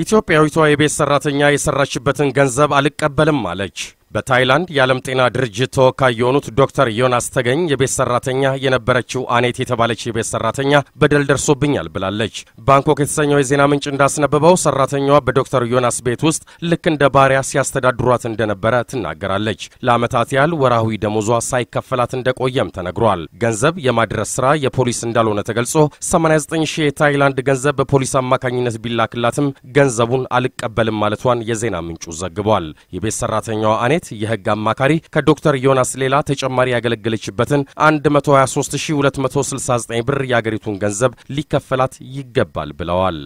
ኢትዮጵያዊቷ የቤት ሰራተኛ የሰራችበትን ገንዘብ አልቀበልም አለች። በታይላንድ የዓለም ጤና ድርጅት ተወካይ የሆኑት ዶክተር ዮናስ ተገኝ የቤት ሰራተኛ የነበረችው አኔት የተባለች የቤት ሰራተኛ በደል ደርሶብኛል ብላለች። ባንኮክ የተሰኘው የዜና ምንጭ እንዳስነበበው ሰራተኛዋ በዶክተር ዮናስ ቤት ውስጥ ልክ እንደ ባሪያ ሲያስተዳድሯት እንደነበረ ትናገራለች። ለዓመታት ያህል ወራዊ ደሞዟ ሳይከፈላት እንደቆየም ተነግሯል። ገንዘብ የማድረስ ስራ የፖሊስ እንዳልሆነ ተገልጾ 89 ሺህ የታይላንድ ገንዘብ በፖሊስ አማካኝነት ቢላክላትም ገንዘቡን አልቀበልም ማለቷን የዜና ምንጩ ዘግቧል። የቤት ሰራተኛዋ አኔት ቤት የህግ አማካሪ ከዶክተር ዮናስ ሌላ ተጨማሪ ያገለገለችበትን 123269 ብር የአገሪቱን ገንዘብ ሊከፈላት ይገባል ብለዋል።